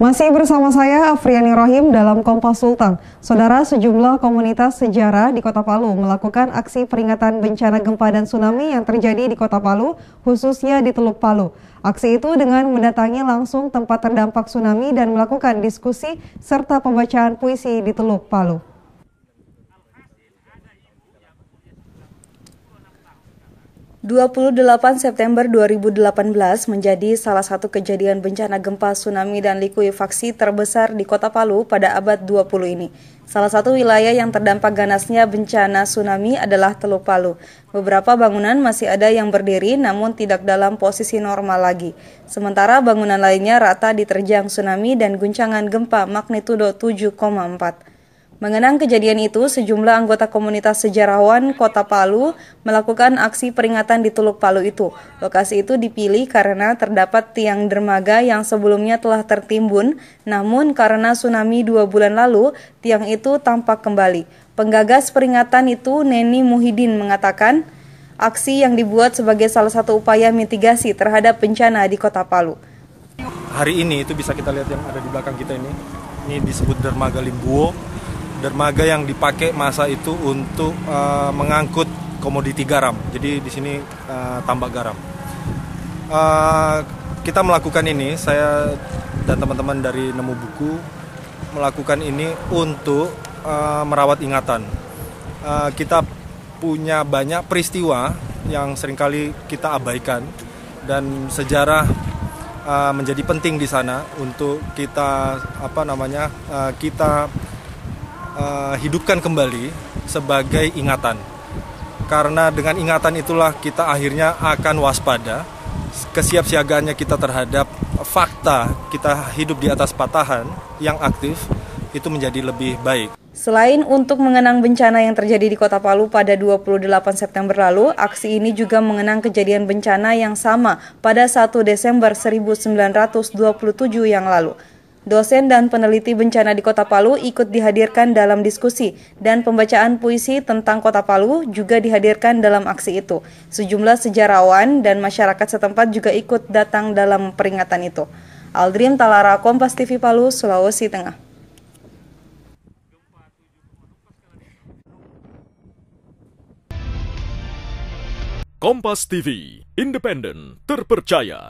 Masih bersama saya Afriani Rohim dalam Kompas Sultan. Saudara sejumlah komunitas sejarah di Kota Palu melakukan aksi peringatan bencana gempa dan tsunami yang terjadi di Kota Palu, khususnya di Teluk Palu. Aksi itu dengan mendatangi langsung tempat terdampak tsunami dan melakukan diskusi serta pembacaan puisi di Teluk Palu. 28 September 2018 menjadi salah satu kejadian bencana gempa, tsunami, dan likuifaksi terbesar di kota Palu pada abad 20 ini. Salah satu wilayah yang terdampak ganasnya bencana tsunami adalah Teluk Palu. Beberapa bangunan masih ada yang berdiri namun tidak dalam posisi normal lagi. Sementara bangunan lainnya rata diterjang tsunami dan guncangan gempa magnitudo 7,4. Mengenang kejadian itu, sejumlah anggota komunitas sejarawan Kota Palu melakukan aksi peringatan di Teluk Palu itu. Lokasi itu dipilih karena terdapat tiang dermaga yang sebelumnya telah tertimbun, namun karena tsunami dua bulan lalu, tiang itu tampak kembali. Penggagas peringatan itu, Neni Muhidin, mengatakan, aksi yang dibuat sebagai salah satu upaya mitigasi terhadap bencana di Kota Palu. Hari ini itu bisa kita lihat yang ada di belakang kita ini, ini disebut dermaga Limbuo, dermaga yang dipakai masa itu untuk uh, mengangkut komoditi garam. Jadi di sini uh, tambak garam. Uh, kita melakukan ini, saya dan teman-teman dari Nemu Buku melakukan ini untuk uh, merawat ingatan. Uh, kita punya banyak peristiwa yang seringkali kita abaikan dan sejarah uh, menjadi penting di sana untuk kita apa namanya uh, kita Eh, hidupkan kembali sebagai ingatan. Karena dengan ingatan itulah kita akhirnya akan waspada, kesiapsiagaannya kita terhadap fakta kita hidup di atas patahan yang aktif itu menjadi lebih baik. Selain untuk mengenang bencana yang terjadi di Kota Palu pada 28 September lalu, aksi ini juga mengenang kejadian bencana yang sama pada 1 Desember 1927 yang lalu. Dosen dan peneliti bencana di Kota Palu ikut dihadirkan dalam diskusi dan pembacaan puisi tentang Kota Palu juga dihadirkan dalam aksi itu. Sejumlah sejarawan dan masyarakat setempat juga ikut datang dalam peringatan itu. Aldrim Talara Kompas TV Palu, Sulawesi Tengah. Kompas TV, independen, terpercaya.